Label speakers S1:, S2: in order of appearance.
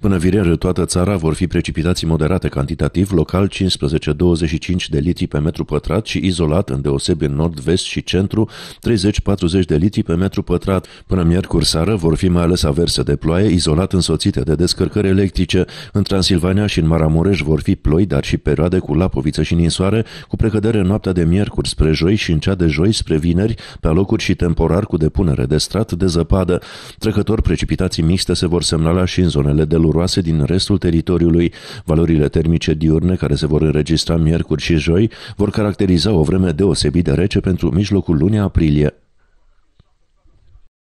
S1: Până vineri, toată țara vor fi precipitații moderate cantitativ, local 15-25 de litri pe metru pătrat și izolat, deosebi în nord, vest și centru, 30-40 de litri pe metru pătrat. Până miercuri seară vor fi mai ales averse de ploaie, izolat însoțite de descărcări electrice. În Transilvania și în Maramureș vor fi ploi, dar și perioade cu lapoviță și ninsoare, cu precădere noaptea de miercuri spre joi și în cea de joi spre vineri, pe locuri și temporar cu depunere de strat de zăpadă. Trecător precipitații mixte se vor semnala și în zonele de lume călduroase din restul teritoriului. Valorile termice diurne care se vor înregistra miercuri și joi vor caracteriza o vreme deosebit de rece pentru mijlocul lunii aprilie.